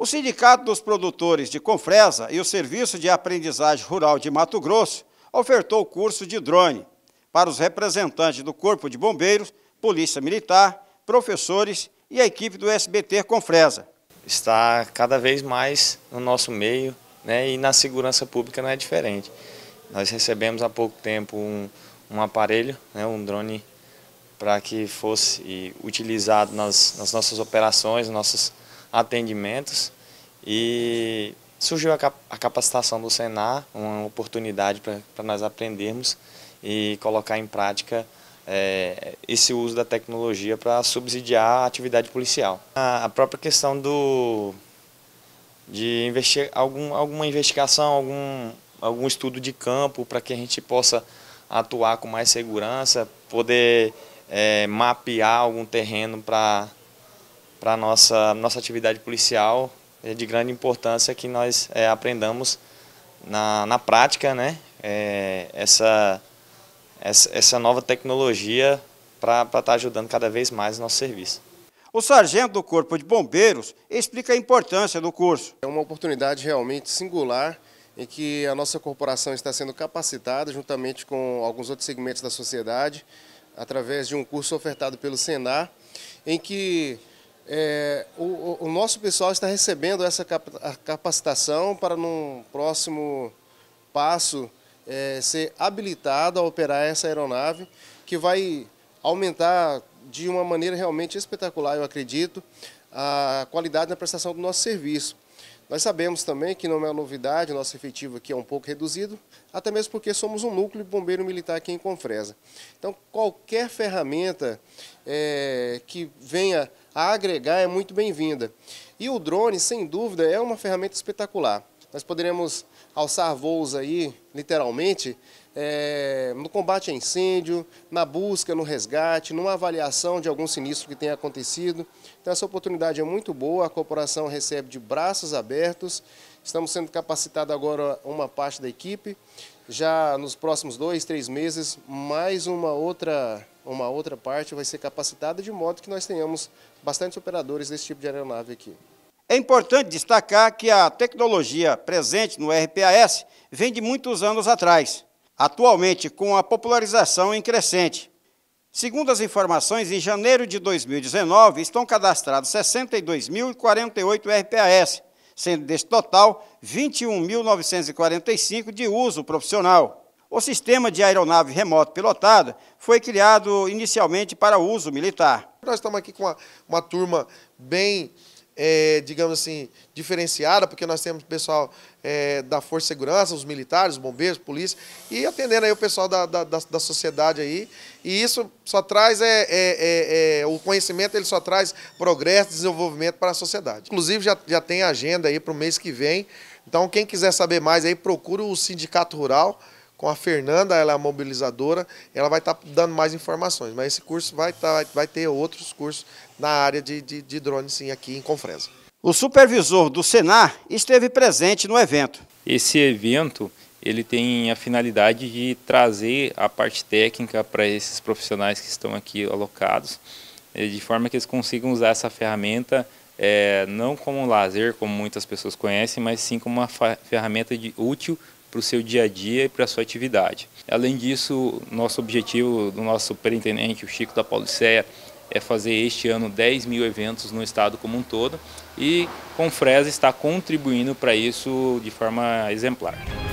O Sindicato dos Produtores de Confresa e o Serviço de Aprendizagem Rural de Mato Grosso ofertou o curso de drone para os representantes do Corpo de Bombeiros, Polícia Militar, professores e a equipe do SBT Confresa. Está cada vez mais no nosso meio né, e na segurança pública não é diferente. Nós recebemos há pouco tempo um, um aparelho, né, um drone, para que fosse utilizado nas, nas nossas operações, nossas atendimentos e surgiu a, cap a capacitação do Senar, uma oportunidade para nós aprendermos e colocar em prática é, esse uso da tecnologia para subsidiar a atividade policial. A, a própria questão do, de investir algum, alguma investigação, algum, algum estudo de campo para que a gente possa atuar com mais segurança, poder é, mapear algum terreno para para a nossa, nossa atividade policial é de grande importância que nós é, aprendamos na, na prática né, é, essa, essa, essa, nova tecnologia para estar tá ajudando cada vez mais o nosso serviço. O sargento do Corpo de Bombeiros explica a importância do curso. É uma oportunidade realmente singular em que a nossa corporação está sendo capacitada, juntamente com alguns outros segmentos da sociedade, através de um curso ofertado pelo Senar, em que é, o, o, nosso pessoal está recebendo essa capacitação para, num próximo passo, é, ser habilitado a operar essa aeronave, que vai aumentar de uma maneira realmente espetacular, eu acredito, a qualidade da prestação do nosso serviço. Nós sabemos também que não é novidade, nosso efetivo aqui é um pouco reduzido, até mesmo porque somos um núcleo de bombeiro militar aqui em Confresa. Então, qualquer ferramenta é, que venha a agregar é muito bem-vinda. E o drone, sem dúvida, é uma ferramenta espetacular nós poderemos alçar voos aí, literalmente, é, no combate a incêndio, na busca, no resgate, numa avaliação de algum sinistro que tenha acontecido. Então essa oportunidade é muito boa, a corporação recebe de braços abertos, estamos sendo capacitados agora uma parte da equipe, já nos próximos dois, três meses, mais uma outra, uma outra parte vai ser capacitada, de modo que nós tenhamos bastantes operadores desse tipo de aeronave aqui. É importante destacar que a tecnologia presente no RPAS vem de muitos anos atrás, atualmente com a popularização em crescente. Segundo as informações, em janeiro de 2019 estão cadastrados 62.048 RPAS, sendo deste total 21.945 de uso profissional. O sistema de aeronave remoto pilotada foi criado inicialmente para uso militar. Nós estamos aqui com uma, uma turma bem é, digamos assim, diferenciada, porque nós temos pessoal é, da Força de Segurança, os militares, os bombeiros, polícia, e atendendo aí o pessoal da, da, da, da sociedade aí. E isso só traz, é, é, é, é o conhecimento ele só traz progresso, desenvolvimento para a sociedade. Inclusive já, já tem agenda aí para o mês que vem, então quem quiser saber mais aí, procura o Sindicato Rural, com a Fernanda, ela é a mobilizadora, ela vai estar tá dando mais informações. Mas esse curso vai, tá, vai ter outros cursos na área de, de, de drone, sim, aqui em Confresa. O supervisor do Senar esteve presente no evento. Esse evento ele tem a finalidade de trazer a parte técnica para esses profissionais que estão aqui alocados, eh, de forma que eles consigam usar essa ferramenta é, não como um lazer, como muitas pessoas conhecem, mas sim como uma ferramenta de, útil para o seu dia a dia e para a sua atividade. Além disso, nosso objetivo do nosso superintendente, o Chico da Pauliceia, é fazer este ano 10 mil eventos no estado como um todo e Confresa está contribuindo para isso de forma exemplar.